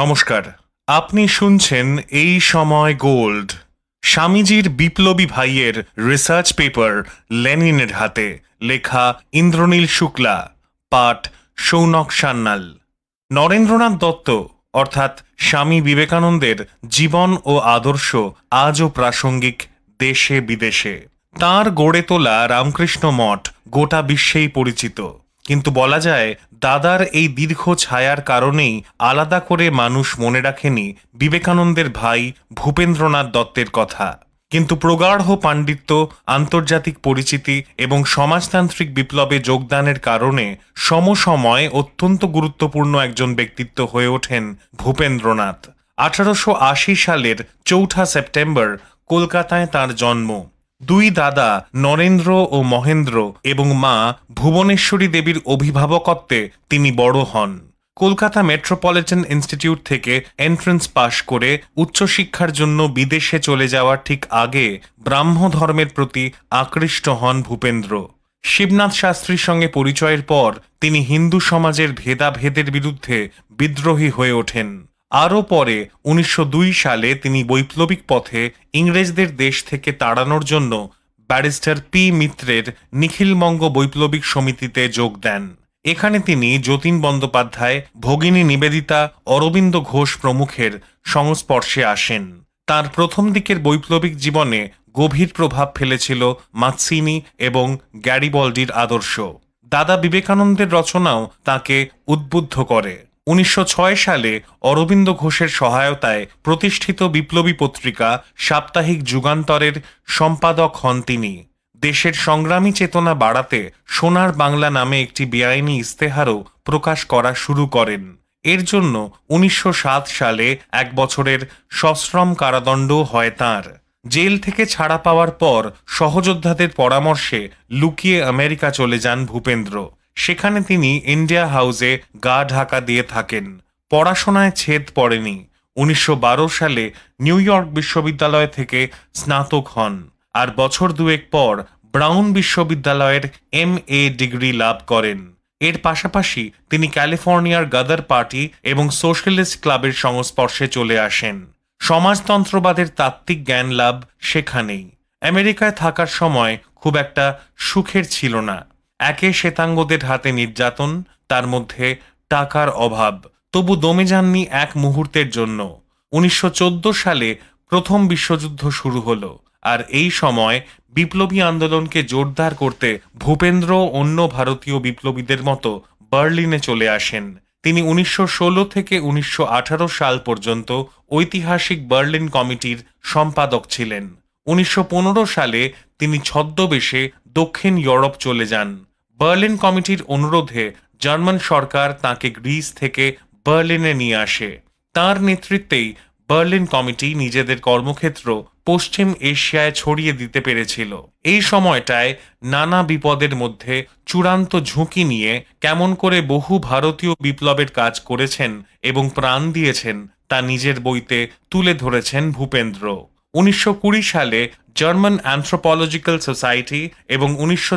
নমস্কার আপনি শুনছেন এই সময় গোল্ড স্বামীজির বিপ্লবী ভাইয়ের রিসার্চ পেপার লেনিনের হাতে লেখা ইন্দ্রনীল শুক্লা পাঠ সৌনক সান্নাল নরেন্দ্রনাথ দত্ত অর্থাৎ স্বামী বিবেকানন্দের জীবন ও আদর্শ আজও প্রাসঙ্গিক দেশে বিদেশে তার গড়ে তোলা রামকৃষ্ণ মঠ গোটা বিশ্বেই পরিচিত কিন্তু বলা যায় দাদার এই দীর্ঘ ছায়ার কারণেই আলাদা করে মানুষ মনে রাখেনি বিবেকানন্দের ভাই ভূপেন্দ্রনাথ দত্তের কথা কিন্তু প্রগাঢ় পাণ্ডিত্য আন্তর্জাতিক পরিচিতি এবং সমাজতান্ত্রিক বিপ্লবে যোগদানের কারণে সমসময় অত্যন্ত গুরুত্বপূর্ণ একজন ব্যক্তিত্ব হয়ে ওঠেন ভূপেন্দ্রনাথ আঠারোশো সালের চৌঠা সেপ্টেম্বর কলকাতায় তার জন্ম দুই দাদা নরেন্দ্র ও মহেন্দ্র এবং মা ভুবনেশ্বরী দেবীর অভিভাবকত্বে তিনি বড় হন কলকাতা মেট্রোপলিটন ইনস্টিটিউট থেকে এন্ট্রান্স পাশ করে উচ্চশিক্ষার জন্য বিদেশে চলে যাওয়ার ঠিক আগে ব্রাহ্ম ধর্মের প্রতি আকৃষ্ট হন ভূপেন্দ্র শিবনাথ শাস্ত্রীর সঙ্গে পরিচয়ের পর তিনি হিন্দু সমাজের ভেদাভেদের বিরুদ্ধে বিদ্রোহী হয়ে ওঠেন আরও পরে উনিশশো সালে তিনি বৈপ্লবিক পথে ইংরেজদের দেশ থেকে তাড়ানোর জন্য ব্যারিস্টার পি মিত্রের নিখিলবঙ্গ বৈপ্লবিক সমিতিতে যোগ দেন এখানে তিনি যতীন বন্দ্যোপাধ্যায় ভগিনী নিবেদিতা অরবিন্দ ঘোষ প্রমুখের সংস্পর্শে আসেন তার প্রথম দিকের বৈপ্লবিক জীবনে গভীর প্রভাব ফেলেছিল মাৎসিনি এবং গ্যারিবল্ডির আদর্শ দাদা বিবেকানন্দের রচনাও তাকে উদ্বুদ্ধ করে উনিশশো সালে অরবিন্দ ঘোষের সহায়তায় প্রতিষ্ঠিত বিপ্লবী পত্রিকা সাপ্তাহিক যুগান্তরের সম্পাদক হন তিনি দেশের সংগ্রামী চেতনা বাড়াতে সোনার বাংলা নামে একটি বেআইনি ইস্তেহারও প্রকাশ করা শুরু করেন এর জন্য উনিশশো সালে এক বছরের সশ্রম কারাদণ্ড হয় তাঁর জেল থেকে ছাড়া পাওয়ার পর সহযোদ্ধাদের পরামর্শে লুকিয়ে আমেরিকা চলে যান ভূপেন্দ্র সেখানে তিনি ইন্ডিয়া হাউসে গা ঢাকা দিয়ে থাকেন পড়াশোনায় ছেদ পড়েনি উনিশশো সালে নিউ ইয়র্ক বিশ্ববিদ্যালয় থেকে স্নাতক হন আর বছর দুয়েক পর ব্রাউন বিশ্ববিদ্যালয়ের এম এ ডিগ্রি লাভ করেন এর পাশাপাশি তিনি ক্যালিফোর্নিয়ার গাদার পার্টি এবং সোশ্যালিস্ট ক্লাবের সংস্পর্শে চলে আসেন সমাজতন্ত্রবাদের তাত্ত্বিক জ্ঞান লাভ সেখানেই আমেরিকায় থাকার সময় খুব একটা সুখের ছিল না একে শ্বেতাঙ্গদের হাতে নির্যাতন তার মধ্যে টাকার অভাব তবু দমে যাননি এক মুহূর্তের জন্য উনিশশো সালে প্রথম বিশ্বযুদ্ধ শুরু হল আর এই সময় বিপ্লবী আন্দোলনকে জোরদার করতে ভূপেন্দ্র অন্য ভারতীয় বিপ্লবীদের মতো বার্লিনে চলে আসেন তিনি উনিশশো থেকে উনিশশো সাল পর্যন্ত ঐতিহাসিক বার্লিন কমিটির সম্পাদক ছিলেন উনিশশো সালে তিনি ছদ্মবেশে দক্ষিণ ইউরোপ চলে যান বার্লিন কমিটির অনুরোধে জার্মান সরকার তাকে গ্রিস থেকে বার্লিনে নিয়ে আসে তার নেতৃত্বেই বার্লিন কমিটি নিজেদের কর্মক্ষেত্র পশ্চিম এশিয়ায় ছড়িয়ে দিতে পেরেছিল এই সময়টায় নানা বিপদের মধ্যে চূড়ান্ত ঝুঁকি নিয়ে কেমন করে বহু ভারতীয় বিপ্লবের কাজ করেছেন এবং প্রাণ দিয়েছেন তা নিজের বইতে তুলে ধরেছেন ভূপেন্দ্র উনিশশো সালে জার্মান অ্যান্থ্রোপলজিক্যাল সোসাইটি এবং উনিশশো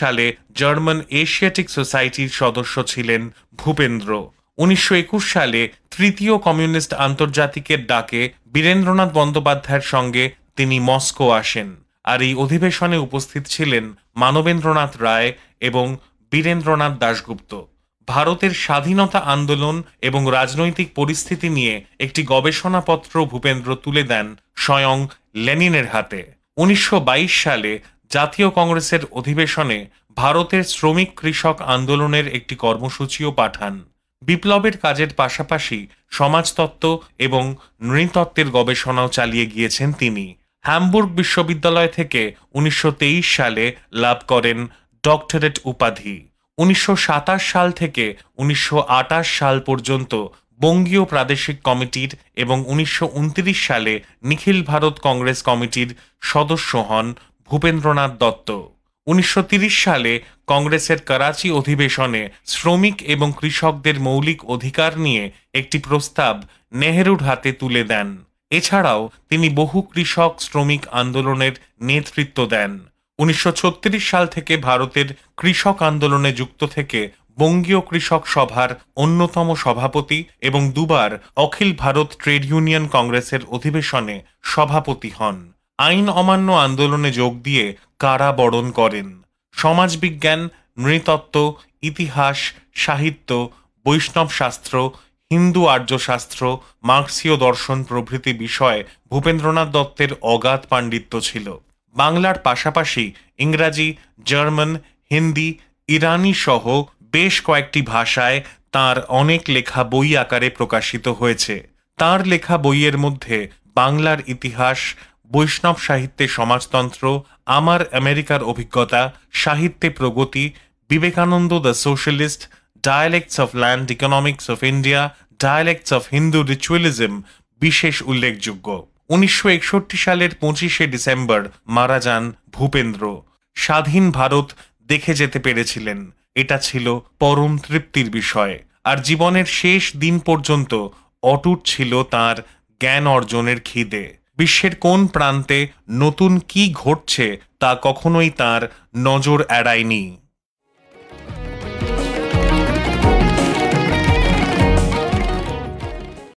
সালে জার্মান এশিয়াটিক সোসাইটির সদস্য ছিলেন ভূপেন্দ্র উনিশশো সালে তৃতীয় কমিউনিস্ট আন্তর্জাতিকের ডাকে বীরেন্দ্রনাথ বন্দ্যোপাধ্যায়ের সঙ্গে তিনি মস্কো আসেন আর এই অধিবেশনে উপস্থিত ছিলেন মানবেন্দ্রনাথ রায় এবং বীরেন্দ্রনাথ দাশগুপ্ত ভারতের স্বাধীনতা আন্দোলন এবং রাজনৈতিক পরিস্থিতি নিয়ে একটি গবেষণাপত্র ভূপেন্দ্র তুলে দেন স্বয়ং লেনিনের হাতে উনিশশো সালে জাতীয় কংগ্রেসের অধিবেশনে ভারতের শ্রমিক কৃষক আন্দোলনের একটি কর্মসূচিও পাঠান বিপ্লবের কাজের পাশাপাশি সমাজতত্ত্ব এবং নৃতত্ত্বের গবেষণাও চালিয়ে গিয়েছেন তিনি হ্যামবুর্গ বিশ্ববিদ্যালয় থেকে উনিশশো সালে লাভ করেন ডক্টরেট উপাধি উনিশশো সাল থেকে উনিশশো সাল পর্যন্ত বঙ্গীয় প্রাদেশিক কমিটির এবং উনিশশো সালে নিখিল ভারত কংগ্রেস কমিটির সদস্য হন ভূপেন্দ্রনাথ দত্ত উনিশশো সালে কংগ্রেসের করাচি অধিবেশনে শ্রমিক এবং কৃষকদের মৌলিক অধিকার নিয়ে একটি প্রস্তাব নেহরুর হাতে তুলে দেন এছাড়াও তিনি বহু কৃষক শ্রমিক আন্দোলনের নেতৃত্ব দেন উনিশশো সাল থেকে ভারতের কৃষক আন্দোলনে যুক্ত থেকে বঙ্গীয় কৃষক সভার অন্যতম সভাপতি এবং দুবার অখিল ভারত ট্রেড ইউনিয়ন কংগ্রেসের অধিবেশনে সভাপতি হন আইন অমান্য আন্দোলনে যোগ দিয়ে কারাবরণ করেন সমাজবিজ্ঞান নৃতত্ত্ব ইতিহাস সাহিত্য বৈষ্ণব শাস্ত্র হিন্দু আর্যশাস্ত্র মার্ক্সীয় দর্শন প্রভৃতি বিষয়ে ভূপেন্দ্রনাথ দত্তের অগাধ পাণ্ডিত্য ছিল বাংলার পাশাপাশি ইংরাজি জার্মান হিন্দি ইরানি সহ বেশ কয়েকটি ভাষায় তার অনেক লেখা বই আকারে প্রকাশিত হয়েছে তার লেখা বইয়ের মধ্যে বাংলার ইতিহাস বৈষ্ণব সাহিত্যে সমাজতন্ত্র আমার আমেরিকার অভিজ্ঞতা সাহিত্যে প্রগতি Vivekananda the socialist dialects of land economics of India dialects of Hindu ritualism বিশেষ উল্লেখযোগ্য উনিশশো সালের পঁচিশে ডিসেম্বর মারা যান ভূপেন্দ্র স্বাধীন ভারত দেখে যেতে পেরেছিলেন এটা ছিল পরম তৃপ্তির বিষয় আর জীবনের শেষ দিন পর্যন্ত অটুট ছিল তার জ্ঞান অর্জনের খিদে বিশ্বের কোন প্রান্তে নতুন কি ঘটছে তা কখনোই তার নজর এড়ায়নি